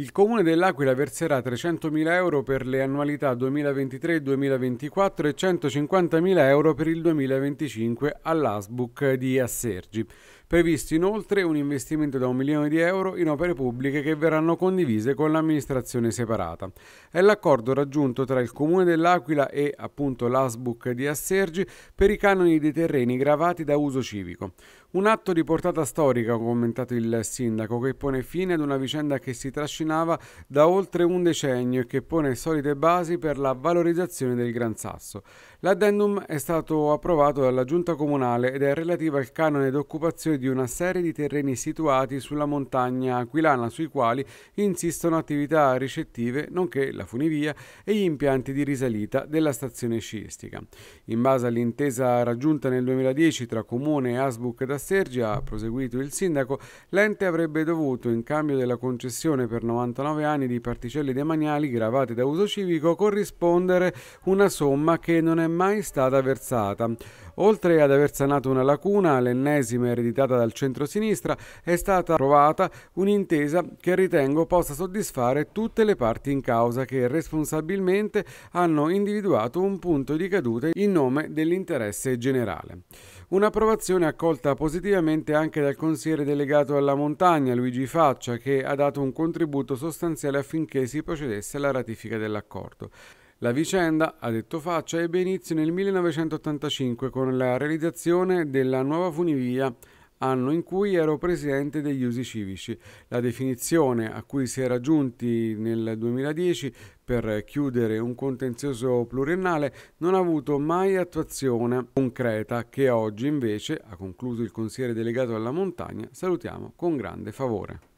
Il Comune dell'Aquila verserà 300.000 euro per le annualità 2023-2024 e 150.000 euro per il 2025 all'ASBUC di Assergi. Previsto inoltre un investimento da un milione di euro in opere pubbliche che verranno condivise con l'amministrazione separata. È l'accordo raggiunto tra il Comune dell'Aquila e appunto l'ASBUC di Assergi per i canoni dei terreni gravati da uso civico. Un atto di portata storica, ha commentato il sindaco, che pone fine ad una vicenda che si trascinava da oltre un decennio e che pone solide basi per la valorizzazione del Gran Sasso. L'addendum è stato approvato dalla Giunta Comunale ed è relativo al canone d'occupazione di una serie di terreni situati sulla montagna aquilana sui quali insistono attività ricettive, nonché la funivia e gli impianti di risalita della stazione sciistica. In base all'intesa raggiunta nel 2010 tra Comune e Asbuc da Castergia, ha proseguito il sindaco, l'ente avrebbe dovuto, in cambio della concessione per 99 anni di particelle demaniali gravate da uso civico, corrispondere una somma che non è mai stata versata. Oltre ad aver sanato una lacuna, l'ennesima ereditata dal centro-sinistra, è stata approvata un'intesa che ritengo possa soddisfare tutte le parti in causa che responsabilmente hanno individuato un punto di caduta in nome dell'interesse generale. Un'approvazione accolta positivamente anche dal consigliere delegato alla montagna Luigi Faccia che ha dato un contributo sostanziale affinché si procedesse alla ratifica dell'accordo. La vicenda, ha detto Faccia, ebbe inizio nel 1985 con la realizzazione della nuova funivia anno in cui ero presidente degli usi civici. La definizione a cui si era giunti nel 2010 per chiudere un contenzioso pluriennale non ha avuto mai attuazione concreta che oggi invece, ha concluso il consigliere delegato alla montagna, salutiamo con grande favore.